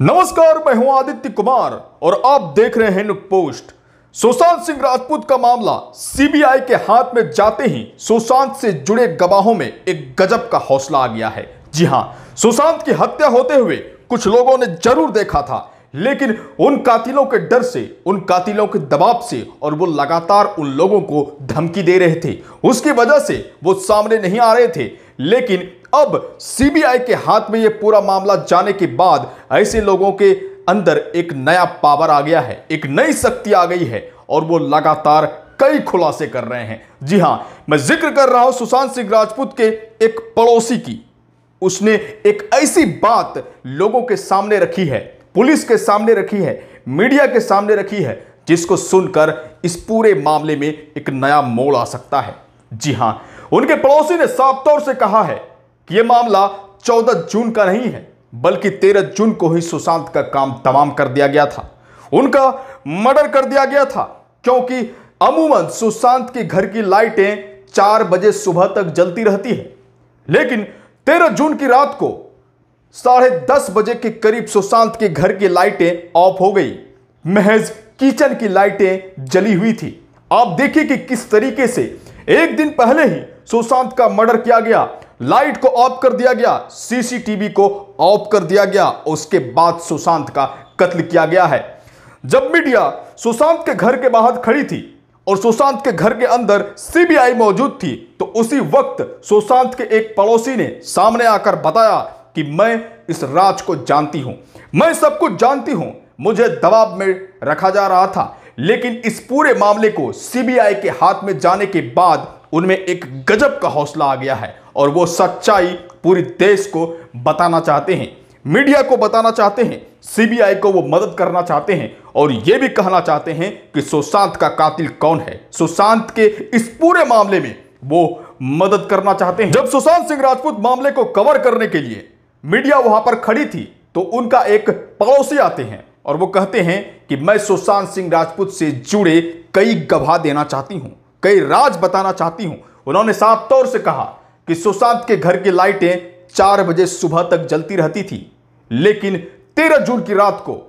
नमस्कार मैं हूं आदित्य कुमार और आप देख रहे हैं नुक पोस्ट सुशांत सिंह राजपूत का मामला सीबीआई के हाथ में जाते ही सुशांत से जुड़े गवाहों में एक गजब का हौसला आ गया है जी हां सुशांत की हत्या होते हुए कुछ लोगों ने जरूर देखा था लेकिन उन कातिलों के डर से उन कातिलों के दबाव से और वो लगातार उन लोगों को धमकी दे रहे थे उसकी वजह से वो सामने नहीं आ रहे थे लेकिन अब सीबीआई के हाथ में यह पूरा मामला जाने के बाद ऐसे लोगों के अंदर एक नया पावर आ गया है एक नई शक्ति आ गई है और वो लगातार कई खुलासे कर रहे हैं जी हां मैं जिक्र कर रहा हूं सुशांत सिंह राजपूत के एक पड़ोसी की उसने एक ऐसी बात लोगों के सामने रखी है पुलिस के सामने रखी है मीडिया के सामने रखी है जिसको सुनकर इस पूरे मामले में एक नया मोड़ आ सकता है जी हां उनके पड़ोसी ने साफ तौर से कहा है कि यह मामला 14 जून का नहीं है बल्कि 13 जून को ही सुशांत का काम तमाम कर दिया गया था उनका मर्डर कर दिया गया था क्योंकि अमूमन सुशांत के घर की लाइटें चार बजे सुबह तक जलती रहती है लेकिन 13 जून की रात को साढ़े दस बजे के करीब सुशांत के घर की लाइटें ऑफ हो गई महज किचन की लाइटें जली हुई थी आप देखिए कि किस तरीके से एक दिन पहले ही सुशांत का मर्डर किया गया लाइट को ऑफ कर दिया गया सीसीटीवी को ऑफ कर दिया गया उसके बाद सुशांत का कत्ल किया गया है जब मीडिया सुशांत के घर के बाहर खड़ी थी और सुशांत के घर के अंदर सीबीआई मौजूद थी तो उसी वक्त सुशांत के एक पड़ोसी ने सामने आकर बताया कि मैं इस राज को जानती हूं मैं सब कुछ जानती हूं मुझे दबाव में रखा जा रहा था लेकिन इस पूरे मामले को सीबीआई के हाथ में जाने के बाद उनमें एक गजब का हौसला आ गया है और वो सच्चाई पूरे देश को बताना चाहते हैं मीडिया को बताना चाहते हैं सीबीआई को वो मदद करना चाहते हैं और ये भी कहना चाहते हैं कि सुशांत का कातिल कौन है सुशांत के इस पूरे मामले में वो मदद करना चाहते हैं जब सुशांत सिंह राजपूत मामले को कवर करने के लिए मीडिया वहां पर खड़ी थी तो उनका एक पड़ोसी आते हैं और वो कहते हैं कि मैं सुशांत सिंह राजपूत से जुड़े कई गवाह देना चाहती हूं कई राज बताना चाहती हूं उन्होंने साफ तौर से कहा कि सुशांत के घर की लाइटें चार बजे सुबह तक जलती रहती थी लेकिन तेरह जून की रात को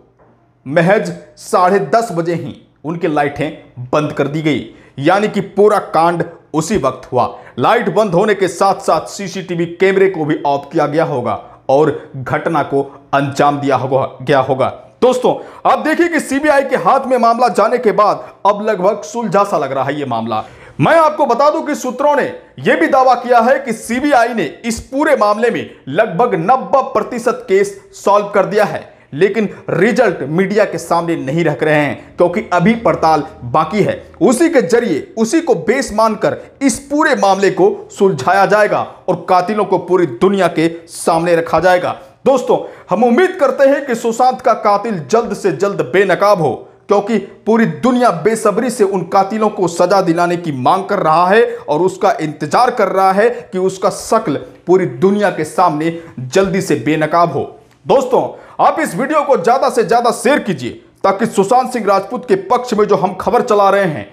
महज साढ़े दस बजे ही उनकी लाइटें बंद कर दी गई यानी कि पूरा कांड उसी वक्त हुआ लाइट बंद होने के साथ साथ सीसीटीवी कैमरे को भी ऑफ किया गया होगा और घटना को अंजाम दिया होगा गया होगा दोस्तों आप देखिए कि सीबीआई के हाथ में मामला जाने के बाद अब लगभग सुलझा सा लग रहा है यह मामला मैं आपको बता दूं कि सूत्रों ने यह भी दावा किया है कि सीबीआई ने इस पूरे मामले में लगभग 90 प्रतिशत केस सॉल्व कर दिया है लेकिन रिजल्ट मीडिया के सामने नहीं रख रहे हैं क्योंकि अभी पड़ताल बाकी है उसी के जरिए उसी को बेस मानकर इस पूरे मामले को सुलझाया जाएगा और कातिलों को पूरी दुनिया के सामने रखा जाएगा दोस्तों हम उम्मीद करते हैं कि सुशांत का कातिल जल्द से जल्द बेनकाब हो क्योंकि पूरी दुनिया बेसब्री से उन कातिलों को सजा दिलाने की मांग कर रहा है और उसका इंतजार कर रहा है कि उसका शक्ल पूरी दुनिया के सामने जल्दी से बेनकाब हो दोस्तों आप इस वीडियो को ज़्यादा से ज़्यादा शेयर कीजिए ताकि सुशांत सिंह राजपूत के पक्ष में जो हम खबर चला रहे हैं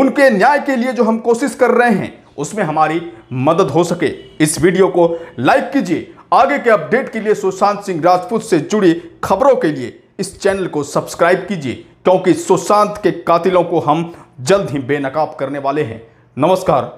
उनके न्याय के लिए जो हम कोशिश कर रहे हैं उसमें हमारी मदद हो सके इस वीडियो को लाइक कीजिए आगे के अपडेट के लिए सुशांत सिंह राजपूत से जुड़ी खबरों के लिए इस चैनल को सब्सक्राइब कीजिए क्योंकि सुशांत के कातिलों को हम जल्द ही बेनकाब करने वाले हैं नमस्कार